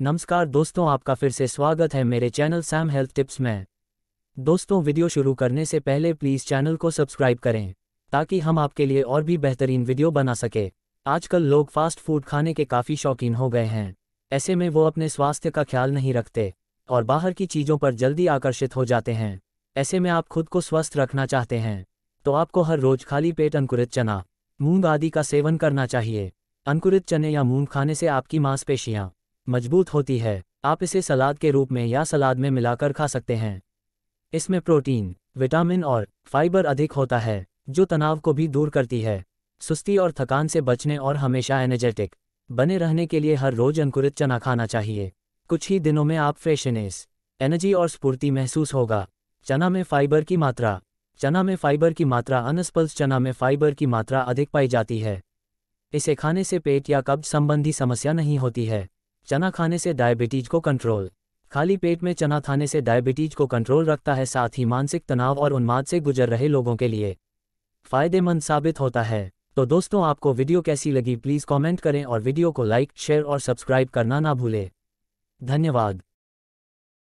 नमस्कार दोस्तों आपका फिर से स्वागत है मेरे चैनल सैम हेल्थ टिप्स में दोस्तों वीडियो शुरू करने से पहले प्लीज़ चैनल को सब्सक्राइब करें ताकि हम आपके लिए और भी बेहतरीन वीडियो बना सके आजकल लोग फास्ट फूड खाने के काफ़ी शौकीन हो गए हैं ऐसे में वो अपने स्वास्थ्य का ख्याल नहीं रखते और बाहर की चीज़ों पर जल्दी आकर्षित हो जाते हैं ऐसे में आप खुद को स्वस्थ रखना चाहते हैं तो आपको हर रोज खाली पेट अंकुरित चना मूंग आदि का सेवन करना चाहिए अंकुरित चने या मूंग खाने से आपकी मांसपेशियाँ मजबूत होती है आप इसे सलाद के रूप में या सलाद में मिलाकर खा सकते हैं इसमें प्रोटीन विटामिन और फाइबर अधिक होता है जो तनाव को भी दूर करती है सुस्ती और थकान से बचने और हमेशा एनर्जेटिक बने रहने के लिए हर रोज अंकुरित चना खाना चाहिए कुछ ही दिनों में आप फ्रेशनेस एनर्जी और स्फूर्ति महसूस होगा चना में फाइबर की मात्रा चना में फाइबर की मात्रा अनस्पल्स चना में फाइबर की मात्रा अधिक पाई जाती है इसे खाने से पेट या कब्ज संबंधी समस्या नहीं होती है चना खाने से डायबिटीज को कंट्रोल खाली पेट में चना खाने से डायबिटीज को कंट्रोल रखता है साथ ही मानसिक तनाव और उन्माद से गुजर रहे लोगों के लिए फायदेमंद साबित होता है तो दोस्तों आपको वीडियो कैसी लगी प्लीज़ कमेंट करें और वीडियो को लाइक शेयर और सब्सक्राइब करना ना भूलें धन्यवाद